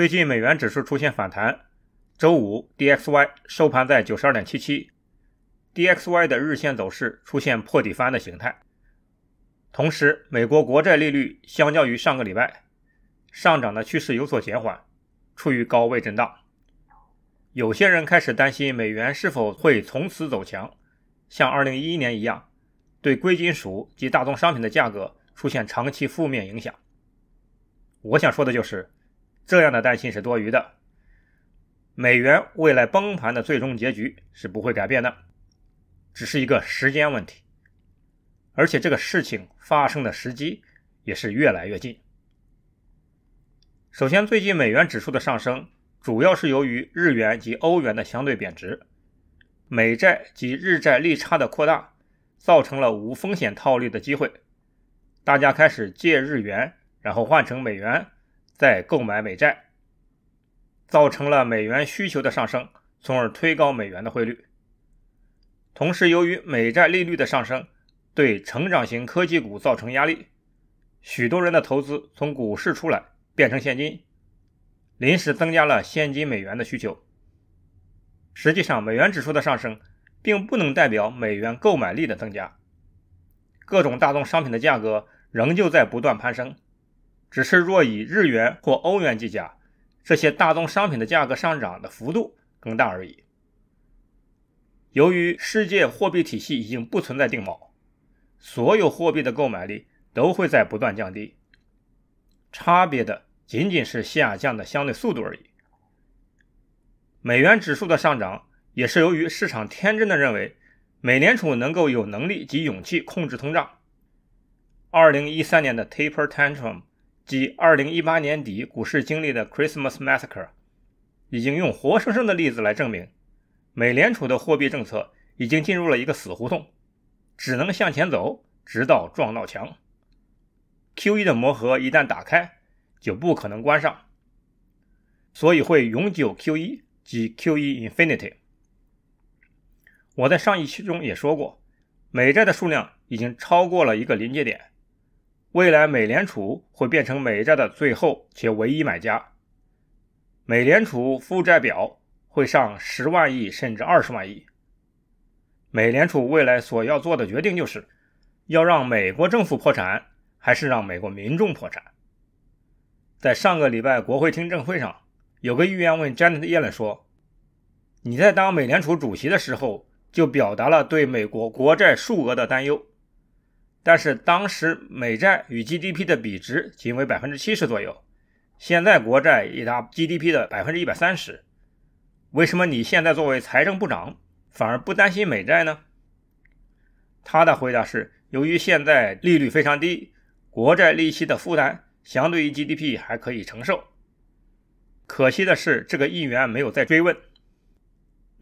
最近美元指数出现反弹，周五 DXY 收盘在九十二点七七，DXY 的日线走势出现破底翻的形态。同时，美国国债利率相较于上个礼拜上涨的趋势有所减缓，处于高位震荡。有些人开始担心美元是否会从此走强，像二零一一年一样，对贵金属及大宗商品的价格出现长期负面影响。我想说的就是。这样的担心是多余的。美元未来崩盘的最终结局是不会改变的，只是一个时间问题，而且这个事情发生的时机也是越来越近。首先，最近美元指数的上升，主要是由于日元及欧元的相对贬值，美债及日债利差的扩大，造成了无风险套利的机会，大家开始借日元，然后换成美元。在购买美债，造成了美元需求的上升，从而推高美元的汇率。同时，由于美债利率的上升，对成长型科技股造成压力，许多人的投资从股市出来变成现金，临时增加了现金美元的需求。实际上，美元指数的上升并不能代表美元购买力的增加，各种大宗商品的价格仍旧在不断攀升。只是若以日元或欧元计价，这些大宗商品的价格上涨的幅度更大而已。由于世界货币体系已经不存在定锚，所有货币的购买力都会在不断降低，差别的仅仅是下降的相对速度而已。美元指数的上涨也是由于市场天真的认为美联储能够有能力及勇气控制通胀。二零一三年的 Taper tantrum。即2018年底股市经历的 Christmas Massacre，已经用活生生的例子来证明，美联储的货币政策已经进入了一个死胡同，只能向前走，直到撞到墙。QE 的魔盒一旦打开，就不可能关上，所以会永久 QE 及 QE Infinity。我在上一期中也说过，美债的数量已经超过了一个临界点。未来美联储会变成美债的最后且唯一买家，美联储负债表会上十万亿甚至二十万亿。美联储未来所要做的决定，就是要让美国政府破产，还是让美国民众破产？在上个礼拜国会听证会上，有个议员问 Janet Yellen 说：“你在当美联储主席的时候，就表达了对美国国债数额的担忧。”但是当时美债与 GDP 的比值仅为百分之七十左右，现在国债已达 GDP 的百分之一百三十。为什么你现在作为财政部长反而不担心美债呢？他的回答是：由于现在利率非常低，国债利息的负担相对于 GDP 还可以承受。可惜的是，这个议员没有再追问。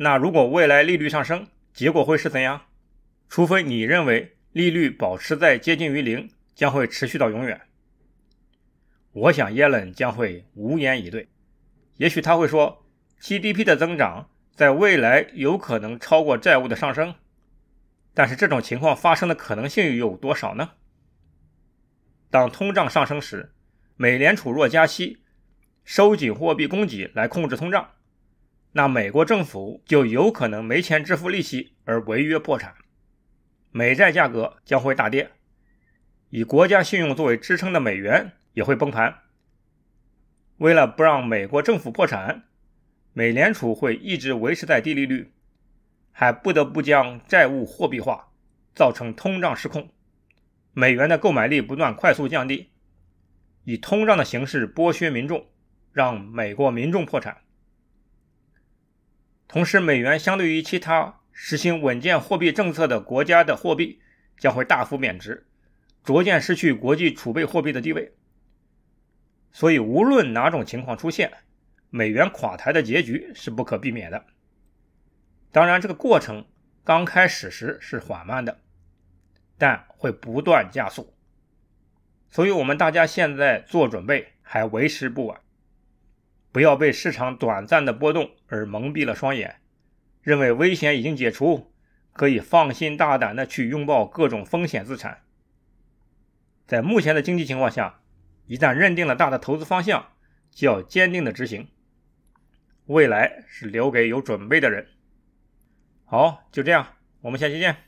那如果未来利率上升，结果会是怎样？除非你认为。利率保持在接近于零将会持续到永远。我想耶伦将会无言以对。也许他会说 GDP 的增长在未来有可能超过债务的上升，但是这种情况发生的可能性又有多少呢？当通胀上升时，美联储若加息、收紧货币供给来控制通胀，那美国政府就有可能没钱支付利息而违约破产。美债价格将会大跌，以国家信用作为支撑的美元也会崩盘。为了不让美国政府破产，美联储会一直维持在低利率，还不得不将债务货币化，造成通胀失控，美元的购买力不断快速降低，以通胀的形式剥削民众，让美国民众破产。同时，美元相对于其他。实行稳健货币政策的国家的货币将会大幅贬值，逐渐失去国际储备货币的地位。所以，无论哪种情况出现，美元垮台的结局是不可避免的。当然，这个过程刚开始时是缓慢的，但会不断加速。所以，我们大家现在做准备还为时不晚，不要被市场短暂的波动而蒙蔽了双眼。认为危险已经解除，可以放心大胆的去拥抱各种风险资产。在目前的经济情况下，一旦认定了大的投资方向，就要坚定的执行。未来是留给有准备的人。好，就这样，我们下期见。